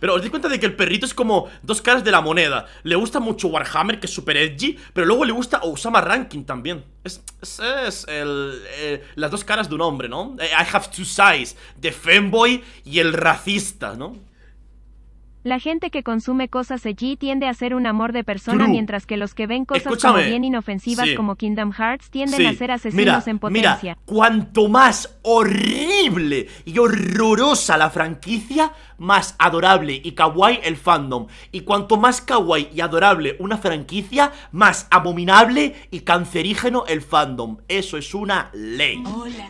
Pero os di cuenta de que el perrito es como dos caras de la moneda Le gusta mucho Warhammer, que es super edgy Pero luego le gusta Osama Ranking también Es, es, el, eh, las dos caras de un hombre, ¿no? Eh, I have two sides, the fanboy y el racista, ¿no? La gente que consume cosas allí tiende a ser un amor de persona, mientras que los que ven cosas como bien inofensivas como Kingdom Hearts tienden a ser asesinos en potencia. Mira, cuanto más horrible y horrorosa la franquicia, más adorable y kawaii el fandom. Y cuanto más kawaii y adorable una franquicia, más abominable y cancerígeno el fandom. Eso es una ley. Hola.